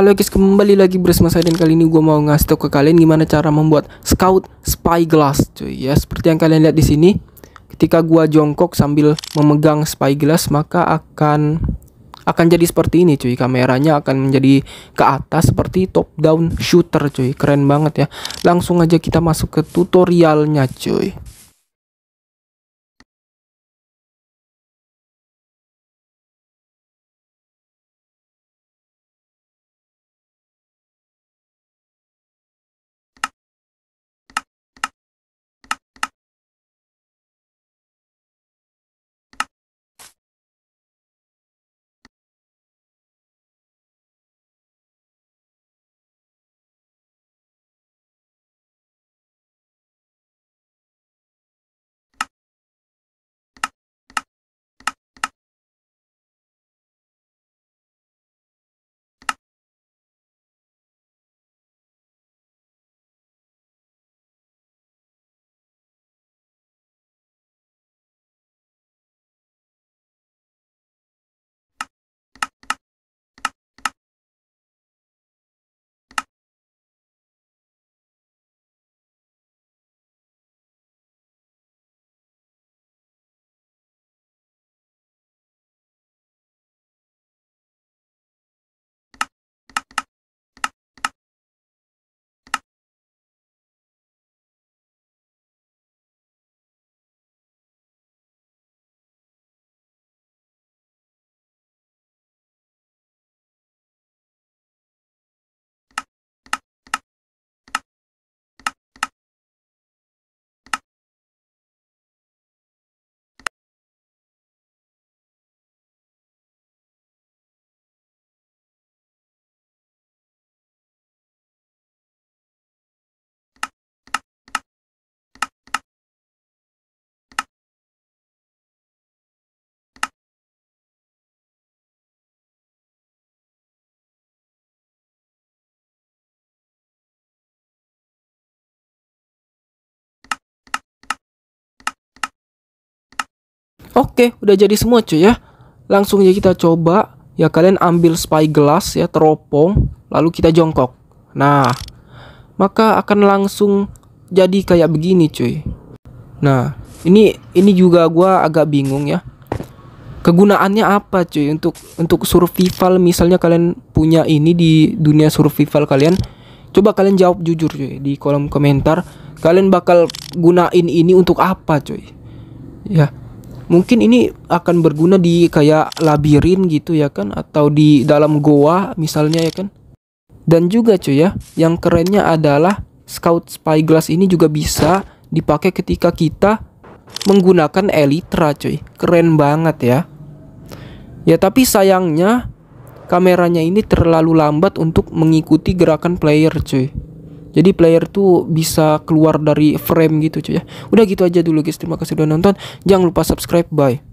Halo guys, kembali lagi bersama saya dan kali ini gue mau ngasih tau ke kalian gimana cara membuat scout spyglass cuy ya seperti yang kalian lihat di sini ketika gue jongkok sambil memegang spyglass maka akan akan jadi seperti ini cuy kameranya akan menjadi ke atas seperti top down shooter cuy keren banget ya langsung aja kita masuk ke tutorialnya cuy Oke, udah jadi semua cuy ya. Langsung aja kita coba. Ya kalian ambil spy glass ya, teropong, lalu kita jongkok. Nah, maka akan langsung jadi kayak begini cuy. Nah, ini ini juga gua agak bingung ya. Kegunaannya apa cuy untuk untuk survival misalnya kalian punya ini di dunia survival kalian. Coba kalian jawab jujur cuy di kolom komentar, kalian bakal gunain ini untuk apa cuy? Ya mungkin ini akan berguna di kayak labirin gitu ya kan atau di dalam goa misalnya ya kan dan juga cuy ya yang kerennya adalah scout spyglass ini juga bisa dipakai ketika kita menggunakan elitra cuy keren banget ya ya tapi sayangnya kameranya ini terlalu lambat untuk mengikuti gerakan player cuy jadi player tuh bisa keluar dari frame gitu cuy ya udah gitu aja dulu guys terima kasih udah nonton jangan lupa subscribe bye